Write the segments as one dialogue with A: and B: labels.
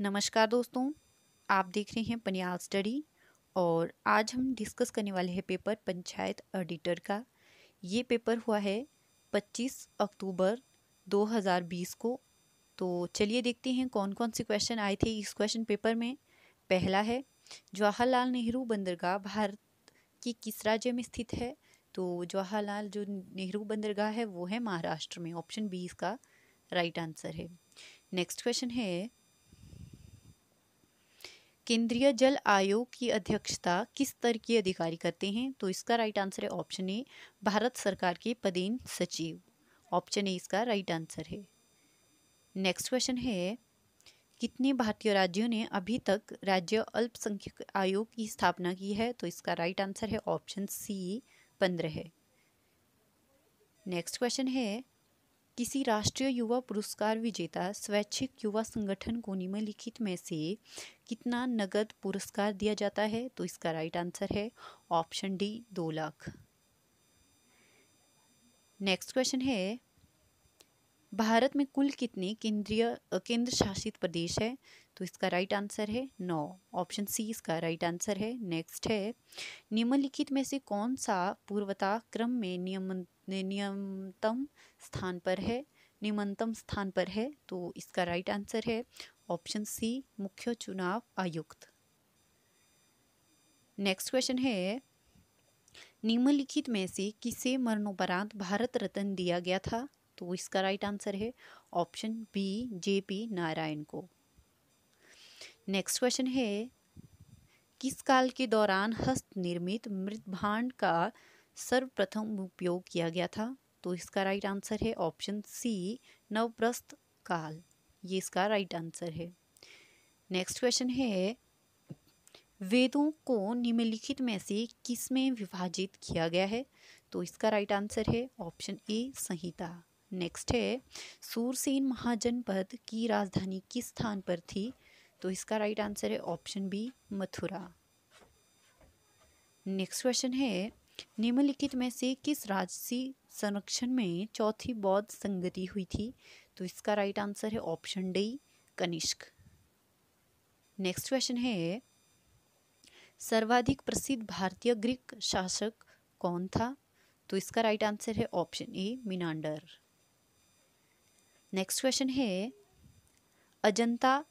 A: नमस्कार दोस्तों आप देख रहे हैं पनियाल स्टडी और आज हम डिस्कस करने वाले हैं पेपर पंचायत ऑडिटर का ये पेपर हुआ है 25 अक्टूबर 2020 को तो चलिए देखते हैं कौन कौन से क्वेश्चन आए थे इस क्वेश्चन पेपर में पहला है जवाहरलाल नेहरू बंदरगाह भारत की किस राज्य में स्थित है तो जवाहरलाल जो नेहरू बंदरगाह है वो है महाराष्ट्र में ऑप्शन बी इसका राइट आंसर है नेक्स्ट क्वेश्चन है केंद्रीय जल आयोग की अध्यक्षता किस स्तर के अधिकारी करते हैं तो इसका राइट आंसर है ऑप्शन ए भारत सरकार के पदेन सचिव ऑप्शन ए इसका राइट आंसर है नेक्स्ट क्वेश्चन है कितने भारतीय राज्यों ने अभी तक राज्य अल्पसंख्यक आयोग की स्थापना की है तो इसका राइट आंसर है ऑप्शन सी पंद्रह नेक्स्ट क्वेश्चन है किसी राष्ट्रीय युवा पुरस्कार विजेता स्वैच्छिक युवा संगठन को निम्नलिखित में से कितना नगद पुरस्कार दिया जाता है तो इसका राइट आंसर है ऑप्शन डी दो लाख नेक्स्ट क्वेश्चन है भारत में कुल कितने केंद्रीय केंद्र शासित प्रदेश है तो इसका राइट आंसर है नौ ऑप्शन सी इसका राइट आंसर है नेक्स्ट है निम्नलिखित में से कौन सा पूर्वता क्रम में नियमित अपने न्यूनतम स्थान पर है निम्नतम स्थान पर है तो इसका राइट आंसर है ऑप्शन सी मुख्य चुनाव आयुक्त नेक्स्ट क्वेश्चन है निम्नलिखित में से किसे मरणोपरांत भारत रत्न दिया गया था तो इसका राइट आंसर है option B J P Narayan को नेक्स्ट क्वेश्चन है किस काल के दौरान हस्त निर्मित मृदभांड का सर्वप्रथम उपयोग किया गया था तो इसका राइट आंसर है ऑप्शन सी नवप्रस्थ काल ये इसका राइट आंसर है नेक्स्ट क्वेश्चन है वेदों को निम्नलिखित में से किस में विभाजित किया गया है तो इसका राइट आंसर है ऑप्शन ए संहिता नेक्स्ट है सूरसेन महाजनपद की राजधानी किस स्थान पर थी तो इसका राइट आंसर है option B Mathura next question है निम्नलिखित में से किस राजसी संरक्षण में चौथी बौद्ध संगति हुई थी तो इसका राइट आंसर है option D Kanishka next question है सर्वाधिक प्रसिद्ध भारतीय ग्रीक शासक कौन था तो इसका राइट आंसर है option A Menander next question है अजंता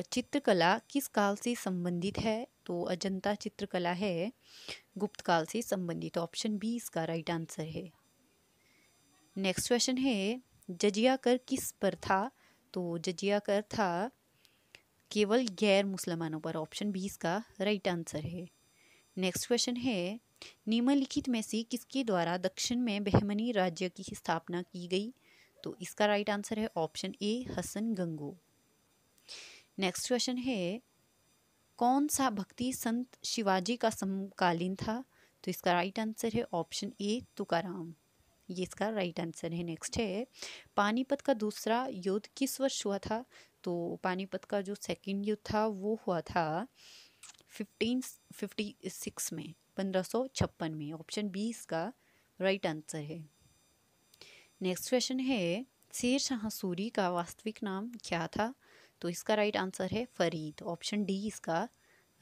A: चित्रकला किस काल से संबंधित है तो अजंता चित्रकला है गुप्त काल से संबंधित ऑप्शन बी इसका राइट आंसर है नेक्स्ट क्वेश्चन है जजिया कर किस पर था तो जजिया कर था केवल गैर मुसलमानों पर ऑप्शन बी इसका राइट आंसर है नेक्स्ट क्वेश्चन है निम्नलिखित में से किसके द्वारा दक्षिण में बहमनी राज्य की स्थापना की गई तो इसका राइट आंसर है option A Hasan Gangu next question है कौन सा भक्ति संत शिवाजी का समकालीन था तो इसका राइट आंसर है ऑप्शन ए तुकाराम ये इसका राइट आंसर है नेक्स्ट है पानीपत का दूसरा युद्ध किस वर्ष हुआ था तो पानीपत का जो सेकंड युद्ध था वो हुआ था फिफ्टीन फिफ्टी सिक्स में पंद्रह सौ छप्पन में ऑप्शन बी इसका राइट आंसर है नेक्स्ट क्वेश्चन है शेर शाह सूरी का वास्तविक नाम क्या था तो इसका राइट आंसर है फरीद ऑप्शन डी इसका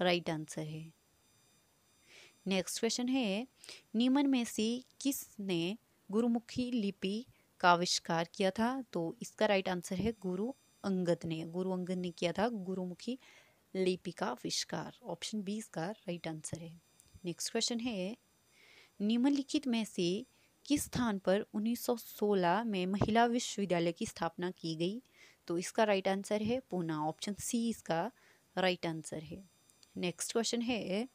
A: राइट आंसर है नेक्स्ट क्वेश्चन है नीमन में से किसने गुरुमुखी लिपि का आविष्कार किया था तो इसका राइट आंसर है गुरु अंगद ने गुरु अंगद ने किया था गुरुमुखी लिपि का आविष्कार ऑप्शन बी इसका राइट आंसर है नेक्स्ट क्वेश्चन है निम्नलिखित में से किस स्थान पर 1916 में महिला विश्वविद्यालय की स्थापना की गई तो इसका राइट आंसर है पूना ऑप्शन सी इसका राइट आंसर है नेक्स्ट क्वेश्चन है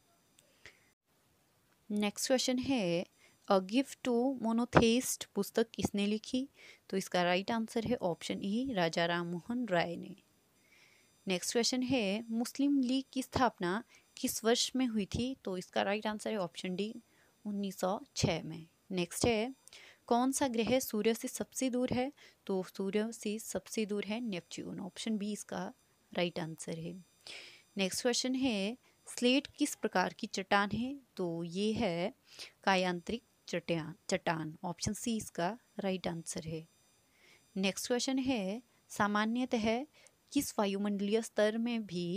A: नेक्स्ट क्वेश्चन है अ गिफ्ट टू मोनोथेस्ट पुस्तक किसने लिखी तो इसका राइट आंसर है option E e, Raja Ram Mohan Roy ने नेक्स्ट क्वेश्चन है मुस्लिम लीग की स्थापना किस वर्ष में हुई थी तो इसका राइट आंसर है ऑप्शन डी 1906 में नेक्स्ट है कौन सा ग्रह सूर्य से सबसे दूर है तो सूर्य से सबसे दूर है नेपच्यून ऑप्शन बी इसका राइट आंसर है नेक्स्ट क्वेश्चन है स्लेट किस प्रकार की चट्टान है तो ये है कायांत्रिक चट्टान चट्टान ऑप्शन सी इसका राइट आंसर है नेक्स्ट क्वेश्चन है सामान्यतः किस वायुमंडलीय स्तर में भी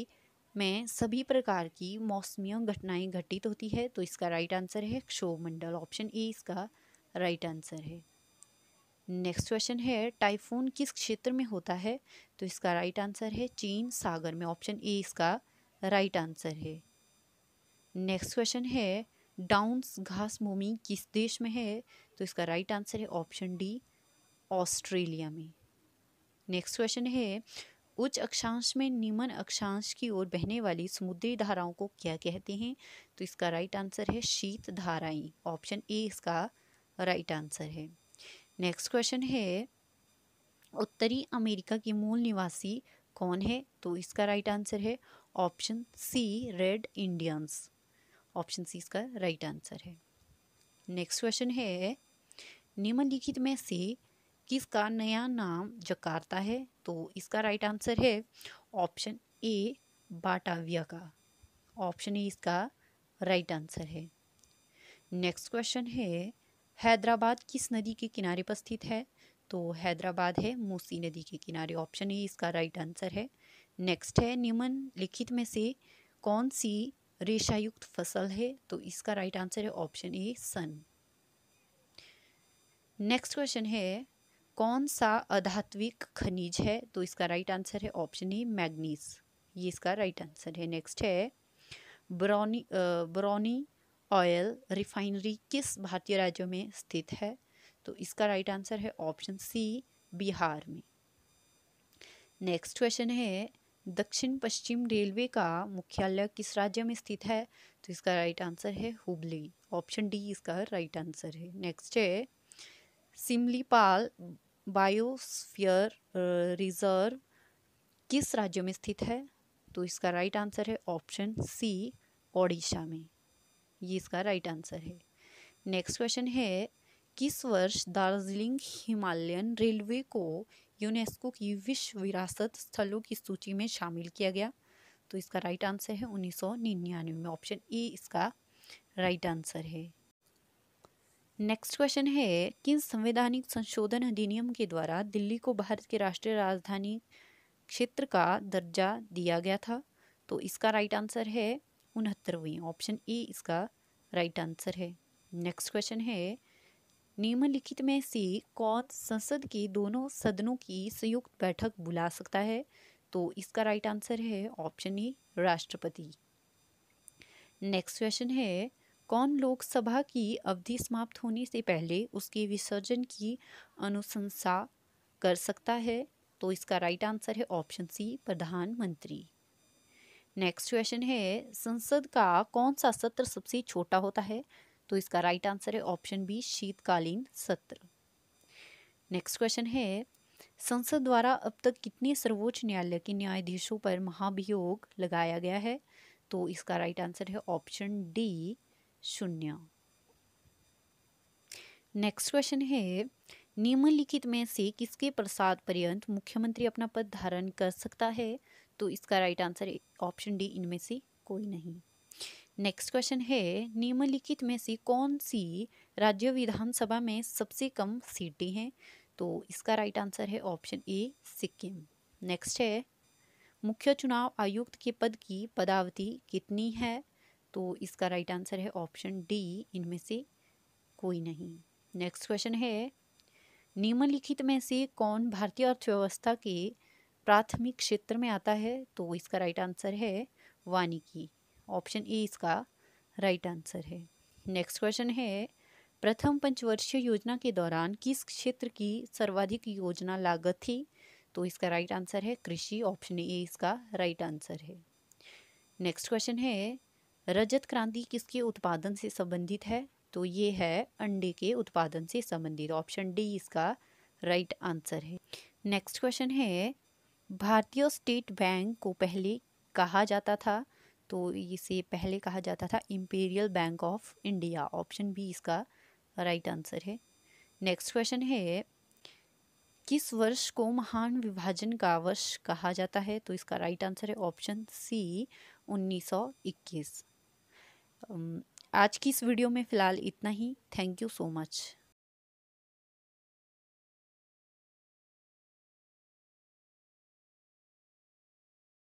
A: में सभी प्रकार की मौसमीय घटनाएं घटित होती है तो इसका राइट आंसर है क्षोभमंडल ऑप्शन ए इसका राइट right आंसर है नेक्स्ट क्वेश्चन है टाइफून किस क्षेत्र में होता है तो इसका राइट right आंसर है चीन सागर में ऑप्शन ए इसका राइट right आंसर है नेक्स्ट क्वेश्चन है डाउन्स घास भूमि किस देश में है तो इसका राइट आंसर है ऑप्शन डी ऑस्ट्रेलिया में नेक्स्ट क्वेश्चन है उच्च अक्षांश में निम्न अक्षांश की ओर बहने वाली समुद्री धाराओं को क्या कहते हैं तो इसका राइट आंसर है शीत धाराएं ऑप्शन ए इसका राइट आंसर है नेक्स्ट क्वेश्चन है उत्तरी अमेरिका की मूल निवासी कौन है तो इसका राइट आंसर है option C red Indians option C इसका राइट आंसर है नेक्स्ट क्वेश्चन है निम्नलिखित में से किसका नया नाम जकार्ता है तो इसका राइट आंसर है ऑप्शन ए बाटाविया का ऑप्शन ए इसका राइट आंसर है नेक्स्ट क्वेश्चन है हैदराबाद किस नदी के किनारे पर स्थित है तो हैदराबाद है मूसी नदी के किनारे ऑप्शन ए इसका राइट आंसर है नेक्स्ट है निम्नलिखित में से कौन सी रेशायुक्त फसल है तो इसका राइट आंसर है ऑप्शन ए सन नेक्स्ट क्वेश्चन है कौन सा अधात्विक खनिज है तो इसका राइट आंसर है ऑप्शन ए मैग्नीज ये इसका राइट आंसर है नेक्स्ट है ब्रोनी ब्रोनी ऑयल रिफाइनरी किस भारतीय राज्यों में स्थित है तो इसका राइट आंसर है ऑप्शन सी बिहार में नेक्स्ट क्वेश्चन है दक्षिण पश्चिम रेलवे का मुख्यालय किस राज्य में स्थित है तो इसका राइट आंसर है हुबली ऑप्शन डी इसका राइट आंसर है नेक्स्ट है सिमलीपाल बायोस्फीयर रिजर्व किस राज्य में स्थित है तो इसका राइट आंसर है ऑप्शन सी ओडिशा में ये इसका राइट आंसर है नेक्स्ट क्वेश्चन है किस वर्ष दार्जिलिंग हिमालयन रेलवे को यूनेस्को की विश्व विरासत स्थलों की सूची में शामिल किया गया तो इसका राइट आंसर है उन्नीस में ऑप्शन ए इसका राइट आंसर है नेक्स्ट क्वेश्चन है किन संवैधानिक संशोधन अधिनियम के द्वारा दिल्ली को भारत के राष्ट्रीय राजधानी क्षेत्र का दर्जा दिया गया था तो इसका राइट आंसर है उनहत्तरवीं ऑप्शन ए इसका राइट आंसर है नेक्स्ट क्वेश्चन है निम्नलिखित में से कौन संसद के दोनों सदनों की संयुक्त बैठक बुला सकता है तो इसका राइट आंसर है ऑप्शन ए राष्ट्रपति नेक्स्ट क्वेश्चन है कौन लोकसभा की अवधि समाप्त होने से पहले उसके विसर्जन की अनुशंसा कर सकता है तो इसका राइट आंसर है ऑप्शन सी प्रधानमंत्री नेक्स्ट क्वेश्चन है संसद का कौन सा सत्र सबसे छोटा होता है तो इसका राइट आंसर है ऑप्शन बी शीतकालीन सत्र नेक्स्ट क्वेश्चन है संसद द्वारा अब तक कितने सर्वोच्च न्यायालय के न्यायाधीशों पर महाभियोग लगाया गया है तो इसका राइट आंसर है ऑप्शन डी शून्य नेक्स्ट क्वेश्चन है निम्नलिखित में से किसके प्रसाद पर्यंत मुख्यमंत्री अपना पद धारण कर सकता है तो इसका राइट आंसर ऑप्शन डी इनमें से कोई नहीं नेक्स्ट क्वेश्चन है निम्नलिखित में से कौन सी राज्य विधानसभा में सबसे कम सीटें हैं तो इसका राइट आंसर है ऑप्शन ए सिक्किम नेक्स्ट है मुख्य चुनाव आयुक्त के पद की पदावधि कितनी है तो इसका राइट आंसर है ऑप्शन डी इनमें से कोई नहीं नेक्स्ट क्वेश्चन है निम्नलिखित में से कौन भारतीय अर्थव्यवस्था के प्राथमिक क्षेत्र में आता है तो इसका राइट आंसर है वानिकी ऑप्शन ए इसका राइट आंसर है नेक्स्ट क्वेश्चन है प्रथम पंचवर्षीय योजना के दौरान किस क्षेत्र की सर्वाधिक योजना लागत थी तो इसका राइट आंसर है कृषि ऑप्शन ए इसका राइट आंसर है नेक्स्ट क्वेश्चन है रजत क्रांति किसके उत्पादन से संबंधित है तो ये है अंडे के उत्पादन से संबंधित ऑप्शन डी इसका राइट आंसर है नेक्स्ट क्वेश्चन है भारतीय स्टेट बैंक को पहले कहा जाता था तो इसे पहले कहा जाता था imperial bank of India option B इसका राइट right आंसर है नेक्स्ट क्वेश्चन है किस वर्ष को महान विभाजन का वर्ष कहा जाता है तो इसका राइट right आंसर है ऑप्शन सी 1921 आज की इस वीडियो में फ़िलहाल इतना ही थैंक यू सो मच